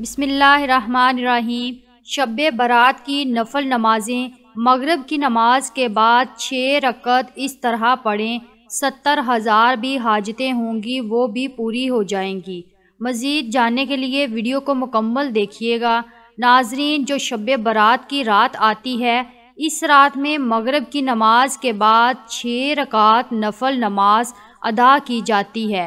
बिसमीम शब बारात की नफल नमाज़ें मगरब की नमाज के बाद छः रकत इस तरह पढ़ें सत्तर हज़ार भी हाजतें होंगी वो भी पूरी हो जाएंगी मज़ीद जानने के लिए वीडियो को मुकम्मल देखिएगा नाजरीन जो शब बारात की रात आती है इस रात में मगरब की नमाज के बाद छः रकात नफल नमाज अदा की जाती है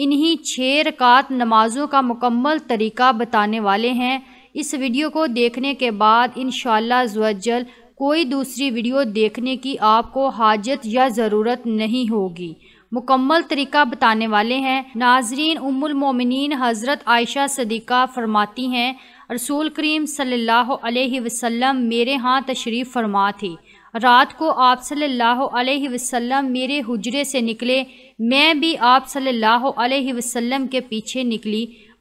इन्हीं छः रकात नमाज़ों का मुकम्मल तरीका बताने वाले हैं इस वीडियो को देखने के बाद इन शजल कोई दूसरी वीडियो देखने की आपको हाजत या ज़रूरत नहीं होगी मुकम्मल तरीका बताने वाले हैं नाजरीन उमुलमिन हज़रत आयशा सदीक़ा फरमाती हैं रसूल करीम सल्लल्लाहु अलैहि वसल्लम मेरे हाँ तशरीफ़ फरमा थी रात को आप सल्लल्लाहु अलैहि वसल्लम मेरे हुजरे से निकले मैं भी आप सल्लल्लाहु अलैहि वसल्लम के पीछे निकली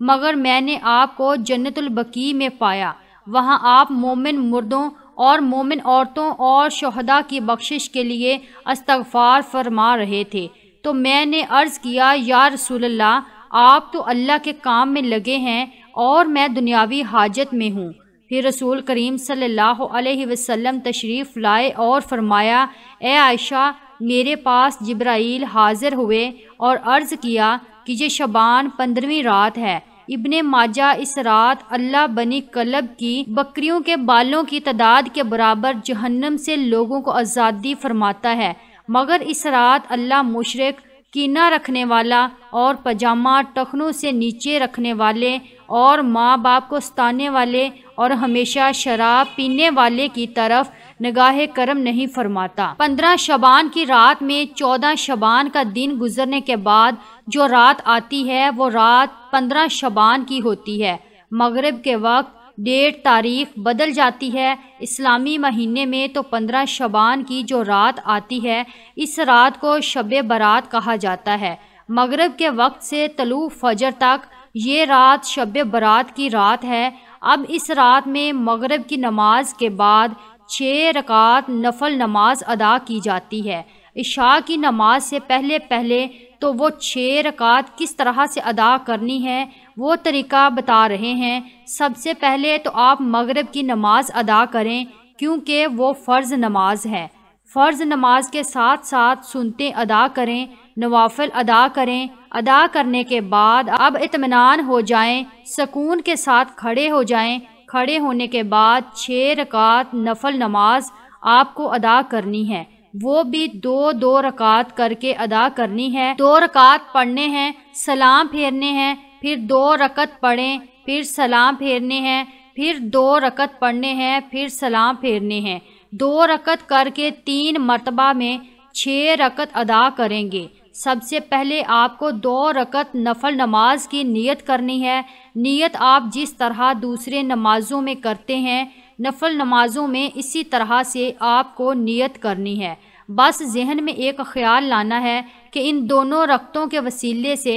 मगर मैंने आपको जन्नतुलबकी में पाया वहाँ आप मोमिन मुर्दों और मोमिन औरतों और शहदा की बख्शिश के लिए अस्तगफार फरमा रहे थे तो मैंने अर्ज़ किया या रसूल आप तो अल्लाह के काम में लगे हैं और मैं दुनियावी हाजत में हूँ फिर रसूल करीम सल्लल्लाहु अलैहि वसल्लम तशरीफ़ लाए और फरमाया ए आयशा मेरे पास जब्राइल हाज़िर हुए और अर्ज़ किया कि ये शबान पंद्रहवीं रात है इबन माजा इस रात अल्लाह बनी कलब की बकरियों के बालों की तादाद के बराबर जहन्नम से लोगों को आज़ादी फरमाता है मगर इस रात अल्लाह मुशरक कीना रखने वाला और पजामा टखनों से नीचे रखने वाले और माँ बाप को सताने वाले और हमेशा शराब पीने वाले की तरफ नगाह करम नहीं फरमाता पंद्रह शबान की रात में चौदह शबान का दिन गुजरने के बाद जो रात आती है वो रात पंद्रह शबान की होती है मगरब के वक्त डेट तारीख बदल जाती है इस्लामी महीने में तो पंद्रह शबान की जो रात आती है इस रात को शब बारात कहा जाता है मगरब के वक्त से तलु फजर तक ये रात शब बारात की रात है अब इस रात में मगरब की नमाज के बाद छः रकात नफल नमाज अदा की जाती है इशा की नमाज से पहले पहले तो वो छः रकात किस तरह से अदा करनी है वो तरीका बता रहे हैं सबसे पहले तो आप मगरब की नमाज अदा करें क्योंकि वो फ़र्ज़ नमाज है फ़र्ज़ नमाज के साथ साथ सुनते अदा करें नवाफिल अदा करें अदा करने के बाद अब इतमान हो जाएं, सकून के साथ खड़े हो जाएं, खड़े होने के बाद छः रकात नफल नमाज आपको अदा करनी है वो भी दो दो रकात करके अदा करनी है दो रकात पढ़ने हैं सलाम फेरने हैं फिर दो रकत पढ़ें फिर सलाम फेरने हैं फिर दो रकत पढ़ने हैं फिर सलाम फेरने हैं दो रकत करके तीन मरतबा में छः रकत अदा करेंगे सबसे पहले आपको दो रकत नफल नमाज की नियत करनी है नियत आप जिस तरह दूसरे नमाज़ों में करते हैं नफल नमाज़ों में इसी तरह से आपको नियत करनी है बस जहन में एक ख्याल लाना है कि इन दोनों रकतों के वसीले से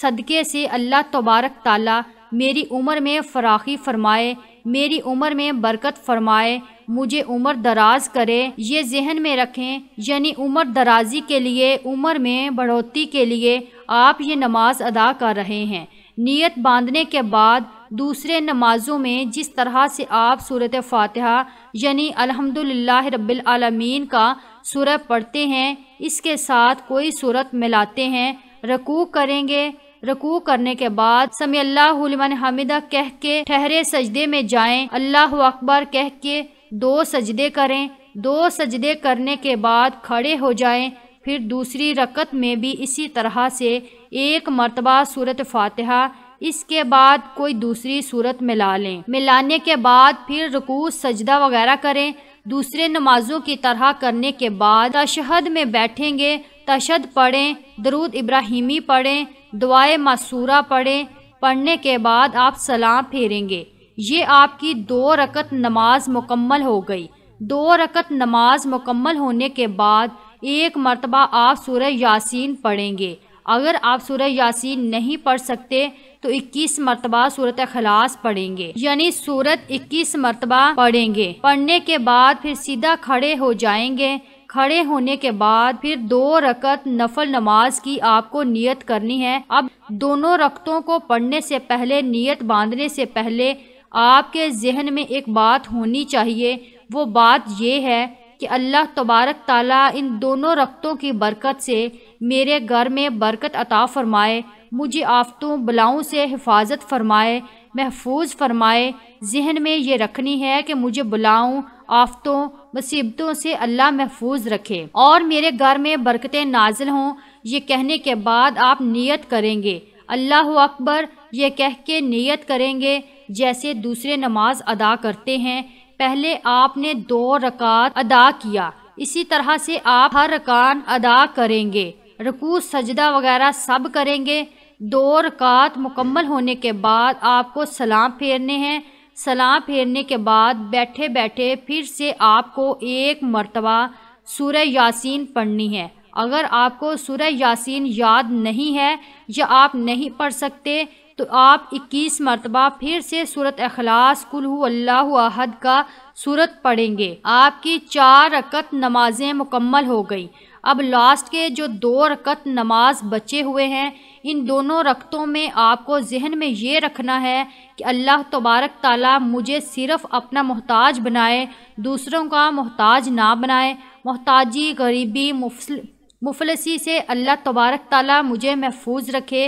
सदक़े से अल्लाह तबारक ताला मेरी उम्र में फ़राखी फरमाए मेरी उम्र में बरकत फरमाए मुझे उम्र दराज करे ये जहन में रखें यानी उम्र दराजी के लिए उम्र में बढ़ोतरी के लिए आप ये नमाज अदा कर रहे हैं नीयत बांधने के बाद दूसरे नमाज़ों में जिस तरह से आप सूरत फातिहा यानी अल्हम्दुलिल्लाह रब्बिल आलमीन का सूरह पढ़ते हैं इसके साथ कोई सूरत मिलाते हैं रकू करेंगे रकू करने के बाद समी अल्लाह हामिदा कह के ठहरे सजदे में जाएं अल्लाह अकबर कह के दो सजदे करें दो सजदे करने के बाद खड़े हो जाएं फिर दूसरी रकत में भी इसी तरह से एक मरतबा सूरत फातहा इसके बाद कोई दूसरी सूरत मिला लें मिलाने के बाद फिर रकू सजदा वगैरह करें दूसरे नमाजों की तरह करने के बाद तशहद में बैठेंगे तशद पढ़ें दरूद इब्राहिमी पढ़ें दुआए मासूरा पढ़ें पढ़ने के बाद आप सलाम फेरेंगे ये आपकी दो रकत नमाज मुकम्मल हो गई दो रकत नमाज मुकम्मल होने के बाद एक मरतबा आप सूर्य यासीन पढ़ेंगे अगर आप सूर्य यासीन नहीं पढ़ सकते तो 21 मरतबा सूरत खलास पढ़ेंगे यानी सूरत 21 मरतबा पढ़ेंगे पढ़ने के बाद फिर सीधा खड़े हो जाएंगे खड़े होने के बाद फिर दो रकत नफल नमाज की आपको नियत करनी है अब दोनों रकतों को पढ़ने से पहले नियत बांधने से पहले आपके जहन में एक बात होनी चाहिए वो बात यह है कि अल्लाह तबारक ताला इन दोनों रक्तों की बरकत से मेरे घर में बरकत अता फ़रमाए मुझे आफतों बलाओं से हिफाजत फरमाए महफूज फरमाए जहन में ये रखनी है कि मुझे बुलाऊँ आफतों मुसीबतों से अल्लाह महफूज रखे और मेरे घर में बरकतें नाजिल हों ये कहने के बाद आप नियत करेंगे अल्लाह अकबर ये कह के नियत करेंगे जैसे दूसरे नमाज अदा करते हैं पहले आपने दो रकात अदा किया इसी तरह से आप हर रकान अदा करेंगे रकू सजदा वगैरह सब करेंगे दो रकात मुकम्मल होने के बाद आपको सलाम फेरने हैं सलाम फेरने के बाद बैठे बैठे फिर से आपको एक मरतबा सूर्य यासीन पढ़नी है अगर आपको सूर्य यासीन याद नहीं है या आप नहीं पढ़ सकते तो आप 21 मरतबा फिर से सूरत अखलास अहद का सूरत पढ़ेंगे आपकी चार रकत नमाजें मुकम्मल हो गई अब लास्ट के जो दो रकत नमाज बचे हुए हैं इन दोनों रकतों में आपको जहन में ये रखना है कि अल्लाह तबारक ताला मुझे सिर्फ़ अपना मोहताज बनाए दूसरों का मोहताज ना बनाए मोहताजी गरीबी मुफल मुफलसी से अल्लाह तबारक ताला मुझे महफूज रखे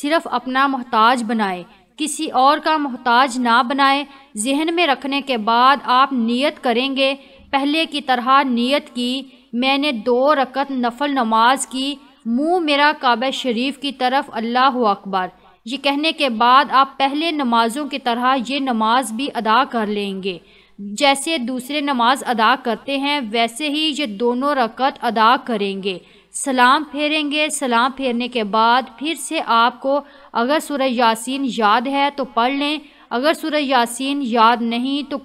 सिर्फ़ अपना मोहताज बनाए किसी और का मोहताज ना बनाए जहन में रखने के बाद आप नियत करेंगे पहले की तरह नियत की मैंने दो रकत नफल नमाज की मुंह मेरा काब शरीफ की तरफ अल्लाह अकबर ये कहने के बाद आप पहले नमाजों की तरह ये नमाज भी अदा कर लेंगे जैसे दूसरे नमाज अदा करते हैं वैसे ही ये दोनों रकत अदा करेंगे सलाम फेरेंगे सलाम फेरने के बाद फिर से आपको अगर सूर्य यासीन याद है तो पढ़ लें अगर सूरह यासीन याद नहीं तो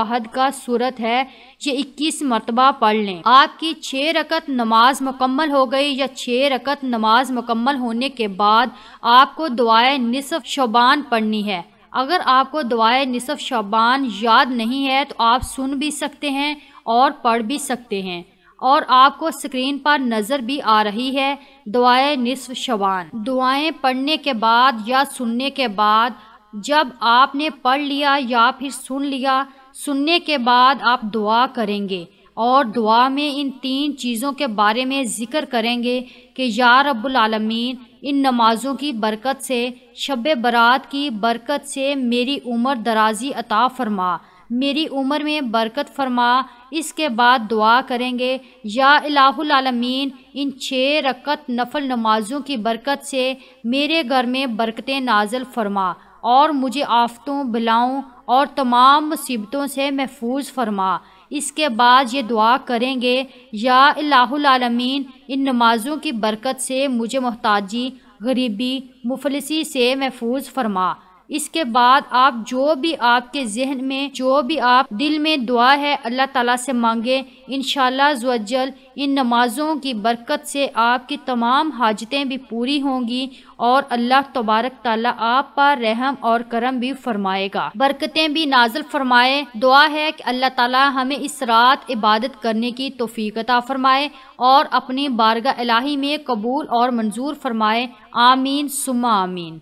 अहद का सूरत है ये इक्कीस मरतबा पढ़ लें आपकी छः रकत नमाज मुकम्मल हो गई या छः रकत नमाज मुकम्मल होने के बाद आपको दुआ निसफ शबान पढ़नी है अगर आपको दुआए निसफ शबान याद नहीं है तो आप सुन भी सकते हैं और पढ़ भी सकते हैं और आपको स्क्रीन पर नज़र भी आ रही है दुआएं निसफ शबान दुआएं पढ़ने के बाद या सुनने के बाद जब आपने पढ़ लिया या फिर सुन लिया सुनने के बाद आप दुआ करेंगे और दुआ में इन तीन चीज़ों के बारे में ज़िक्र करेंगे कि या रब्बुल आलमीन इन नमाज़ों की बरकत से शब बरात की बरकत से मेरी उम्र दराजी अता फरमा मेरी उम्र में बरकत फरमा इसके बाद दुआ करेंगे या इलामीन इन छः रकत नफल नमाज़ों की बरकत से मेरे घर में बरकतें नाजल फरमा और मुझे आफतों बिलाओं और तमाम मुसीबतों से महफूज फरमा इसके बाद ये दुआ करेंगे या अलामीन इन नमाज़ों की बरकत से मुझे मोहताजी गरीबी मुफलसी से महफूज फरमा इसके बाद आप जो भी आपके जहन में जो भी आप दिल में दुआ है अल्लाह ताला से मांगे इन शजल इन नमाज़ों की बरकत से आपकी तमाम हाजतें भी पूरी होंगी और अल्लाह तबारक ताला आप पर रहम और करम भी फरमाएगा बरकतें भी नाजल फरमाए दुआ है कि अल्लाह ताला हमें इस रात इबादत करने की तोफ़ीकता फ़रमाए और अपनी बारगा इलाही में कबूल और मंजूर फरमाए आमीन सुमा आमीन